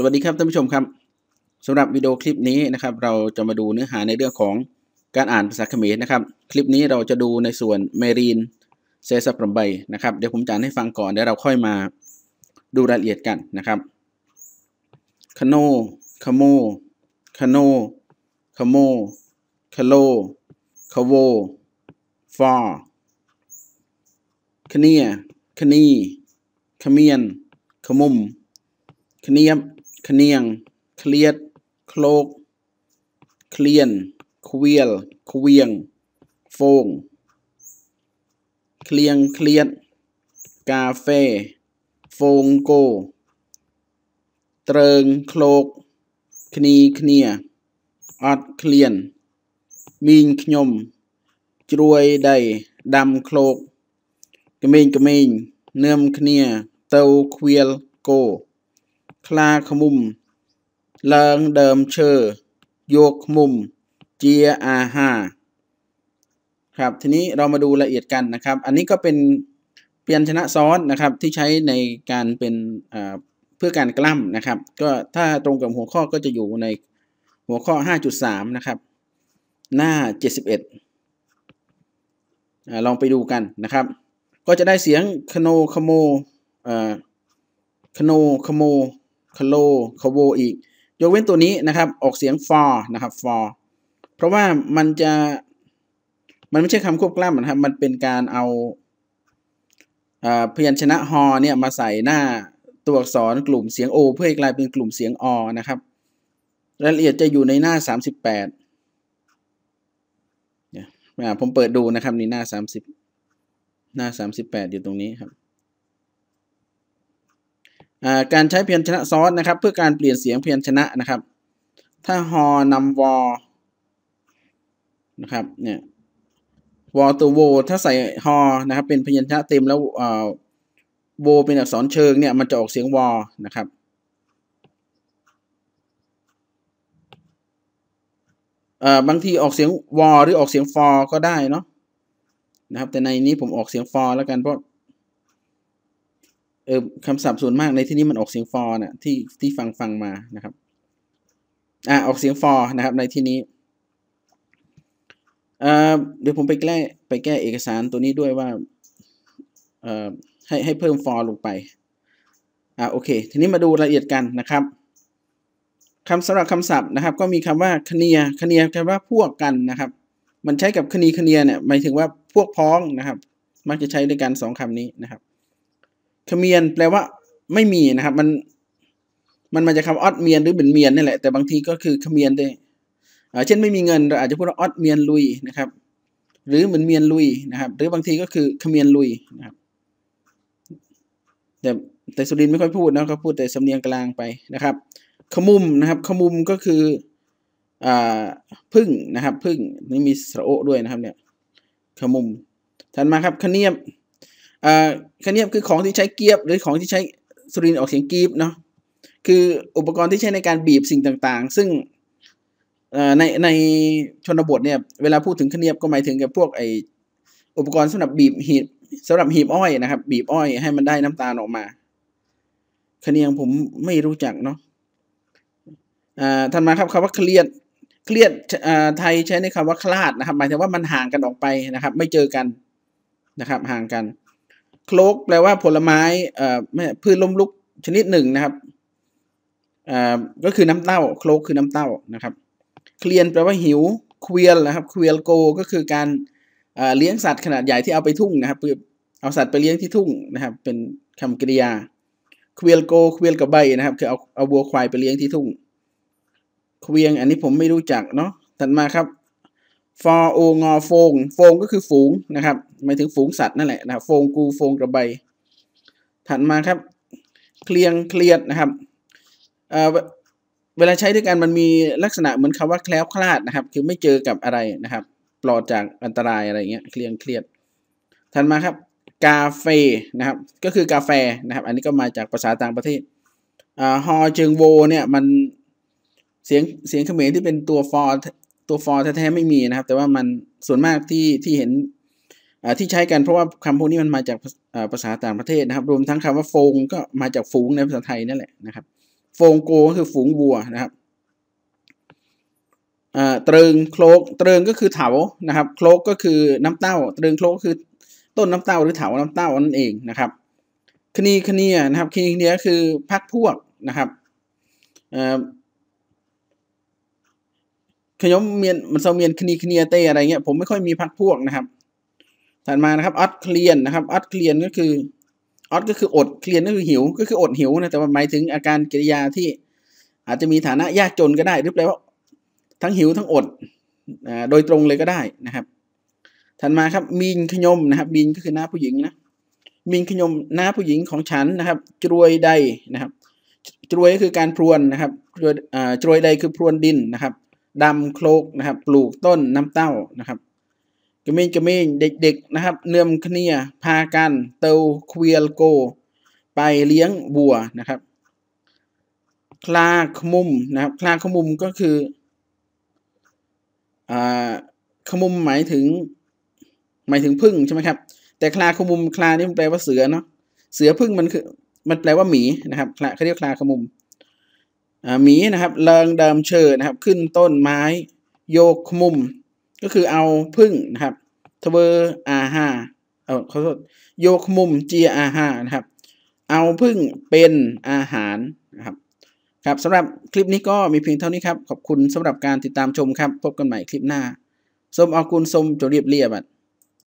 สวัสดีครับท่านผู้ชมครับสำหรับวิดีโอคลิปนี้นะครับ เราจะมาดูเนื้อหาในเรื่องของการอ่านภาษาเขมรนะครับ คลิปนี้เราจะดูในส่วนเมรีนเซซัปรมไบนะครับเดี๋ยวผมจะอ่านให้ฟังก่อนเดี๋ยวเราค่อยมาดูรายละเอียดกันนะครับคโนคโมคโนคโมคโลคโวฟอร์คเนียคเนีคเมียนขมุมคเนียมឃ្នៀងឃ្លាតឃ្លោកឃ្លៀនឃ្វៀលឃ្វៀងហ្វូងឃ្លៀងឃ្លាតកាហ្វេហ្វូងគោត្រើងឃ្លោកគ្នាគ្នាអត់ឃ្លៀនមីងខ្ញុំជ្រួយដីដាំឃ្លោកក្មេងក្មេងនឿមគ្នាទៅឃ្វៀលគោคลาขมุมเลิงเดิมเชอโยกมุม เจียอาหา ครับ ทีนี้เรามาดูละเอียดกันนะครับ อันนี้ก็เป็นเปลี่ยนชนะซ้อนนะครับที่ใช้ในการเป็นเพื่อการกล้ำนะครับ ก็ถ้าตรงกับหัวข้อก็จะอยู่ในหัวข้อ 5.3 นะครับ หน้า 71 ลองไปดูกันนะครับ ก็จะได้เสียงคโนขโมคโนขโมคโลคโวอีก ยกเว้นตัวนี้นะครับ ออกเสียง for นะครับ for เพราะว่ามันจะ มันไม่ใช่คำควบกล้ำนะครับ มันเป็นการเอาอพยัญชนะฮอเนี่ยมาใส่หน้าตัวอักษรกลุ่มเสียง O เพื่อให้กลายเป็นกลุ่มเสียงอนะครับ รายละเอียดจะอยู่ในหน้า 38ผมเปิดดูนะครับนี่หน้า 30หน้า38อยู่ตรงนี้ครับการใช้เพียนชนะซอสนะครับ เพื่อการเปลี่ยนเสียงเพียนชนะนะครับ ถ้าฮอนำวอนะครับเนี่ยวอตัวโวถ้าใส่ฮอนะครับเป็นพยัญชนะเต็มแล้วโวเป็นอักษรเชิงเนี่ยมันจะออกเสียงวอนะครับบางทีออกเสียงวอหรือออกเสียงฟอก็ได้เนาะนะครับแต่ในนี้ผมออกเสียงฟอแล้วกันเพราะเออคำศัพท์ส่วนมากในที่นี้มันออกเสียงฟอร์นะ่ะที่ที่ฟังฟังมานะครับอ่าออกเสียงฟอร์นะครับในที่นี้เอ่อเดี๋ยวผมไปแก้ไปแก้เอกสารตัวนี้ด้วยว่าเอ่อให้ให้เพิ่มฟอร์ลงไปอ่าโอเค ทีนี้มาดูรายละเอียดกันนะครับ คำสำหรับคำศัพท์นะครับ ก็มีคำว่าคเนียคเนียแปลว่าพวกกันนะครับ มันใช้กับคณีคเนียเนี่ยหมายถึงว่าพวกพ้องนะครับ มักจะใช้ด้วยกันสองคำนี้นะครับเขมียนแปลว่าไม่มีนะครับ มันมันมาจากคำออดเมียนหรือเป็นเมียนนี่แหละ แต่บางทีก็คือเขมียนด้วยเช่นไม่มีเงินเราอาจจะพูดว่าออดเมียนลุยนะครับ หรือเหมือนเมียนลุยนะครับ หรือบางทีก็คือเขมียนลุยนะครับ แต่แต่สุรินไม่ค่อยพูดนะเขาพูดแต่สำเนียงกลางไปนะครับขมุมนะครับขมุมก็คืออ่าพึ่งนะครับพึ่งนี่มีสระโอด้วยนะครับ เนี่ยขมุมถัดมาครับขเนียบอคันนี้คือของที่ใช้เกียบหรือของที่ใช้สุรินออกเสียงกีบเนาะคืออุปกรณ์ที่ใช้ในการบีบสิ่งต่างๆ ซึ่ง ในในชนบทเนี่ยเวลาพูดถึงขเนียบก็หมายถึงกับพวกไออุปกรณ์สำหรับบีบหีบ สำหรับหีบอ้อยนะครับ บีบอ้อยให้มันได้น้ำตาลออกมาขเนียงผมไม่รู้จักเนาะอ่านัมาครับคำว่าเครียดเครียดอ่าไทยใช้ในคำว่าคลาดนะครับ หมายถึงว่ามันห่างกันออกไปนะครับ ไม่เจอกันนะครับ ห่างกันคลกแปลว่าผลไม้อ่พืชล้มลุกชนิดหนึ่งนะครับอ่าก็คือน้ำเต้าโคลกคือน้ำเต้านะครับเคลียนแปลว่าหิวเควียลนะครับเควียลโกก็คือการเลี้ยงสัตว์ขนาดใหญ่ที่เอาไปทุ่งนะครับเอาสัตว์ไปเลี้ยงที่ทุ่งนะครับ เป็นคำกริยาเควียลโกเควียลกับใบนะครับคือเอาเอาวัวควายไปเลี้ยงที่ทุ่งเควียงอันนี้ผมไม่รู้จักเนาะถัดมาครับฟอโองอโฟงโฟงก็คือฝูงนะครับ หมายถึงฝูงสัตว์ นั่นแหละนะโฟงกูโฟงกระใบ ถัดมาครับ เคลียงเคลียดนะครับเเวลาใช้ด้วยกันมันมีลักษณะเหมือนคำว่าแคล้วคลาดนะครับ คือไม่เจอกับอะไรนะครับ ปลอดจากอันตรายอะไรเงี้ย เคลียงเคลียด ถัดมาครับ กาเฟนะครับ ก็คือกาแฟนะครับ อันนี้ก็มาจากภาษาต่างประเทศอฮอเจิงโวเนี่ยมันเสียงเสียงเขมรที่เป็นตัวฟอตัวฟอร์แท้ๆไม่มีนะครับ แต่ว่ามันส่วนมากที่ที่เห็นที่ใช้กันเพราะว่าคำพวกนี้มันมาจากภาษาต่างประเทศนะครับ รวมทั้งคำว่าโฟงก็มาจากฝูงในภาษาไทยนั่นแหละนะครับโฟงโกก็คือฝูงวัวนะครับตรึงโคลกตรึงก็คือเถานะครับโคลกก็คือน้ำเต้าตรึงโคลกคือต้นน้ำเต้า หรือเถาน้ำเต้านั่นเองนะครับ คณีคณีนะครับคณีคณนี็คือพักพวกนะครับខ្มុំមានមិនសូវមានគ្នាគีនเต้อะไรเงี้ยผมไม่ค่อยมีพักพวกนะครับ ถัดมานะครับอัดเคลียนนะครับอัดเคลียนก็คืออัดก็คืออดเคลียนก็คือหิวก็คืออดหิวนะแต่ว่าหมายถึงอาการกิริยาที่ อาจจะมีฐานะยากจนก็ได้หรือแปลว่าทั้งหิวทั้งอดโดยตรงเลยก็ได้นะครับ ถัดมาครับมีนขยมนะครับมีนก็คือหน้าผู้หญิงนะมีนขยมหน้าผู้หญิงของฉันนะครับจรวยใดนะครับจรวยก็คือการพรวนนะครับจยจรวยใดคือพรวนดินนะครับดำโคลกนะครับ ปลูกต้นน้ำเต้านะครับ กระมิงกระมิงเด็กๆนะครับ เนื่อมคเนีย พากัน เตาเควียลโก ไปเลี้ยงบัวนะครับ คลาขมุมนะครับคลาขมุมก็คืออ่าขมุมหมายถึง หมายถึงพึ่งใช่ไหมครับ แต่คลาขมุมคลานี่มันแปลว่าเสือเนาะ เสือพึ่งมันคือมันแปลว่าหมีนะครับคลาเขาเรียกคลาขมุมหมีนะครับเลิงเดิมเชิดนะครับขึ้นต้นไม้โยกมุมก็คือเอาพึ่งนะครับทเวอร์าหาเออขอโทษโยกมุมเจียอาหานะครับเอาพึ่งเป็นอาหารนะครับครับสำหรับคลิปนี้ก็มีเพียงเท่านี้ครับขอบคุณสำหรับการติดตามชมครับพบกันใหม่คลิปหน้าสมอกุลสมจะเรียบเรียบอ่ะ